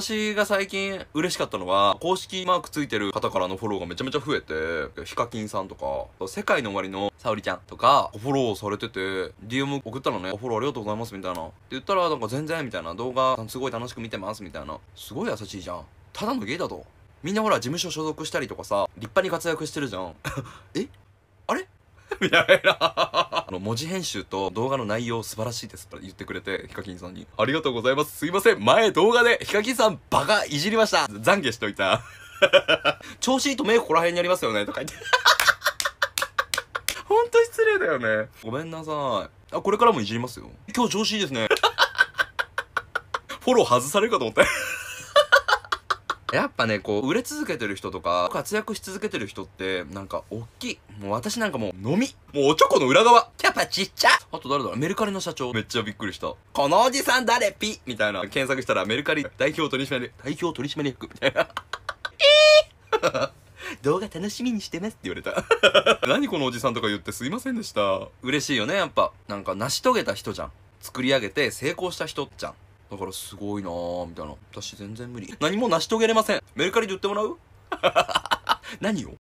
私が最近嬉しかったのは、公式マークついてる方からのフォローがめちゃめちゃ増えて、ヒカキンさんとか、世界の終わりの沙織ちゃんとか、フォローされてて、DM 送ったのね、フォローありがとうございますみたいな。って言ったら、なんか全然みたいな、動画すごい楽しく見てますみたいな。すごい優しいじゃん。ただのゲイだと。みんなほら事務所所属したりとかさ、立派に活躍してるじゃん。えあれ みたいなあの、文字編集と動画の内容素晴らしいですって言ってくれて、ヒカキンさんに、ありがとうございます。すいません。前動画でヒカキンさんバカいじりました。懺悔しといた。調子いいと目ここら辺にありますよね、とか言って。ほ ん失礼だよね。ごめんなさい。あ、これからもいじりますよ。今日調子いいですね。フォロー外されるかと思って。やっぱね、こう、売れ続けてる人とか、活躍し続けてる人って、なんか、おっきい。もう私なんかもう、飲み。もうおちょこの裏側。パちっちゃあと誰だメルカリの社長。めっちゃびっくりした。このおじさん誰ピみたいな。検索したらメルカリ代表取締役、代表取締役みたいな。えー 動画楽しみにしてますって言われた 何このおじさんとか言ってすいませんでした。嬉しいよね、やっぱ。なんか成し遂げた人じゃん。作り上げて成功した人じゃん。だからすごいなぁ、みたいな。私全然無理。何も成し遂げれません。メルカリで売ってもらう何を